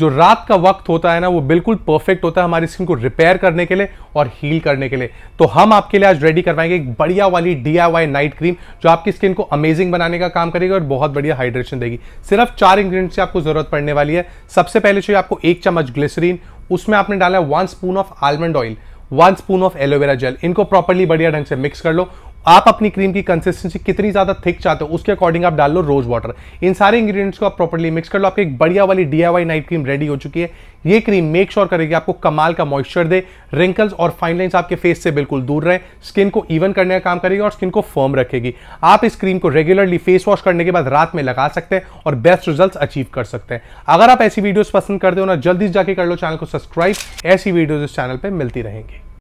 जो रात का वक्त होता है ना वो बिल्कुल परफेक्ट होता है हमारी स्किन को रिपेयर करने के लिए और हील करने के लिए तो हम आपके लिए आज रेडी करवाएंगे एक बढ़िया वाली डी नाइट क्रीम जो आपकी स्किन को अमेजिंग बनाने का काम करेगी और बहुत बढ़िया हाइड्रेशन देगी सिर्फ चार इंग्रेडिएंट्स की आपको जरूरत पड़ने वाली है सबसे पहले चाहिए आपको एक चम्मच ग्लिसरीन उसमें आपने डाला है one spoon of almond oil one spoon of aloe vera gel इनको प्रॉपरली बढ़िया ढंग से मिक्स कर लो आप अपनी क्रीम की कंसिस्टेंसी कितनी ज़्यादा थिक चाहते हो उसके अकॉर्डिंग आप डाल लो रोज वाटर इन सारे इंग्रीडियंट्स को आप प्रॉपर्ली मिक्स कर लो आपकी एक बढ़िया वाली डीआईवाई नाइट क्रीम रेडी हो चुकी है ये क्रीम मेक श्योर करेगी आपको कमाल का मॉइस्चर दे रिंकल्स और फाइन लाइन्स आपके फेस से बिल्कुल दूर रहे स्किन को इवन करने का काम करेगी और स्किन को फर्म रखेगी आप इस क्रीम को रेगुलरली फेस वॉश करने के बाद रात में लगा सकते हैं और बेस्ट रिजल्ट अचीव कर सकते हैं अगर आप ऐसी वीडियोज पसंद करते हो ना जल्दी जाके कर लो चैनल को सब्सक्राइब ऐसी वीडियोज इस चैनल पर मिलती रहेंगी